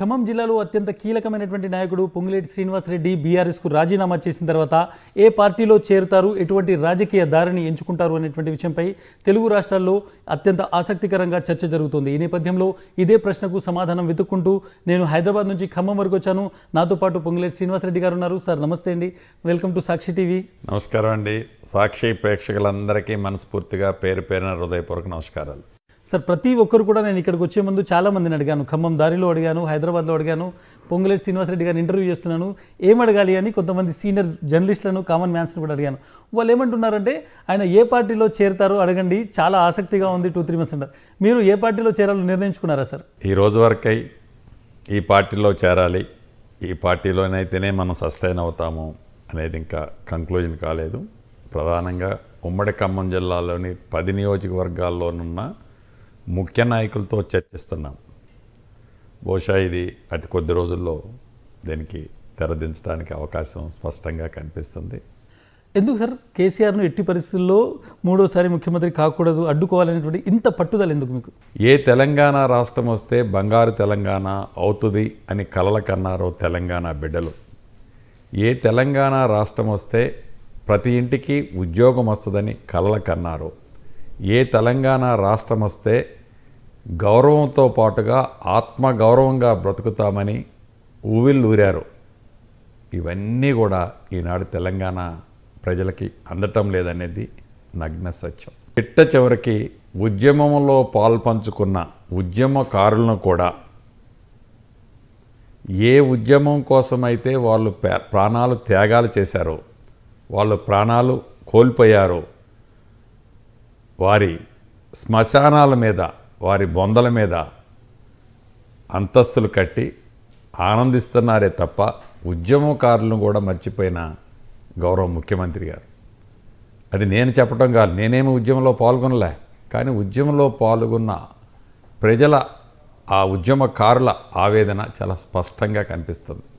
ఖమ్మం జిల్లాలో అత్యంత కీలకమైనటువంటి నాయకుడు పొంగులేటి శ్రీనివాసరెడ్డి బీఆర్ఎస్కు రాజీనామా చేసిన తర్వాత ఏ పార్టీలో చేరుతారు ఎటువంటి రాజకీయ దారిని ఎంచుకుంటారు అనేటువంటి విషయంపై తెలుగు రాష్ట్రాల్లో అత్యంత ఆసక్తికరంగా చర్చ జరుగుతుంది ఈ నేపథ్యంలో ఇదే ప్రశ్నకు సమాధానం వెతుక్కుంటూ నేను హైదరాబాద్ నుంచి ఖమ్మం వరకు వచ్చాను నాతో పాటు పొంగులేటి శ్రీనివాసరెడ్డి గారు ఉన్నారు సార్ నమస్తే అండి వెల్కమ్ టు సాక్షి టీవీ నమస్కారం అండి సాక్షి ప్రేక్షకులందరికీ మనస్ఫూర్తిగా పేరు పేరున హృదయపూర్వక నమస్కారాలు సార్ ప్రతి ఒక్కరు కూడా నేను ఇక్కడికి వచ్చే ముందు చాలామందిని అడిగాను ఖమ్మం దారిలో అడిగాను హైదరాబాద్లో అడిగాను పొంగులేటి శ్రీనివాసరెడ్డి గారిని ఇంటర్వ్యూ చేస్తున్నాను ఏం అడగాలి అని కొంతమంది సీనియర్ జర్నలిస్టులను కామన్ మ్యాన్స్ని కూడా అడిగాను వాళ్ళు ఏమంటున్నారంటే ఆయన ఏ పార్టీలో చేరుతారో అడగండి చాలా ఆసక్తిగా ఉంది టూ త్రీ మంత్స్ అంటారు మీరు ఏ పార్టీలో చేరాలో నిర్ణయించుకున్నారా సార్ ఈ రోజు వరకై ఈ పార్టీలో చేరాలి ఈ పార్టీలోనైతేనే మనం సస్టైన్ అవుతాము అనేది ఇంకా కంక్లూజన్ కాలేదు ప్రధానంగా ఉమ్మడి ఖమ్మం జిల్లాలోని పది నియోజకవర్గాల్లోనున్న ముఖ్య నాయకులతో చర్చిస్తున్నాం బహుశా ఇది అతి కొద్ది రోజుల్లో దీనికి తెరదించడానికి అవకాశం స్పష్టంగా కనిపిస్తుంది ఎందుకు సార్ కేసీఆర్ను ఎట్టి పరిస్థితుల్లో మూడోసారి ముఖ్యమంత్రి కాకూడదు అడ్డుకోవాలనేటువంటి ఇంత పట్టుదల ఎందుకు మీకు ఏ తెలంగాణ రాష్ట్రం వస్తే బంగారు తెలంగాణ అవుతుంది అని కలల కన్నారో తెలంగాణ బిడ్డలు ఏ తెలంగాణ రాష్ట్రం వస్తే ప్రతి ఇంటికి ఉద్యోగం వస్తుందని కలల కన్నారో ఏ తెలంగాణ రాష్ట్రం వస్తే గౌరవంతో పాటుగా ఆత్మగౌరవంగా బ్రతుకుతామని ఊరారు ఇవన్నీ కూడా ఈనాడు తెలంగాణ ప్రజలకి అందటం లేదనేది నగ్న సత్యం చిట్ట చివరికి ఉద్యమంలో పాల్పంచుకున్న ఉద్యమకారులను కూడా ఏ ఉద్యమం కోసమైతే వాళ్ళు ప్రాణాలు త్యాగాలు చేశారో వాళ్ళు ప్రాణాలు కోల్పోయారో వారి శ్మశానాల మీద వారి బొందల మీద అంతస్తులు కట్టి ఆనందిస్తున్నారే తప్ప ఉద్యమకారులను కూడా మర్చిపోయిన గౌరవ ముఖ్యమంత్రి గారు అది నేను చెప్పడం కాదు నేనేమి ఉద్యమంలో పాల్గొనలే కానీ ఉద్యమంలో పాల్గొన్న ప్రజల ఆ ఉద్యమకారుల ఆవేదన చాలా స్పష్టంగా కనిపిస్తుంది